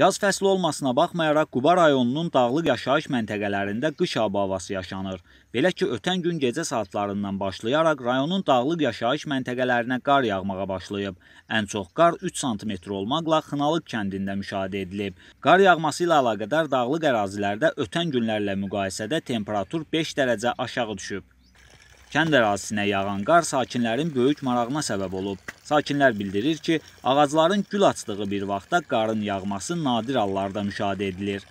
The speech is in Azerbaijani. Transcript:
Yaz fəsli olmasına baxmayaraq Quba rayonunun dağlıq yaşayış məntəqələrində qış abavası yaşanır. Belə ki, ötən gün gecə saatlarından başlayaraq rayonun dağlıq yaşayış məntəqələrinə qar yağmağa başlayıb. Ən çox qar 3 sm olmaqla Xınalıq kəndində müşahidə edilib. Qar yağması ilə əlaqədar dağlıq ərazilərdə ötən günlərlə müqayisədə temperatur 5 dərəcə aşağı düşüb. Kənd ərazisinə yağan qar sakinlərin böyük marağına səbəb olub. Sakinlər bildirir ki, ağacların gül açdığı bir vaxtda qarın yağması nadir hallarda müşahidə edilir.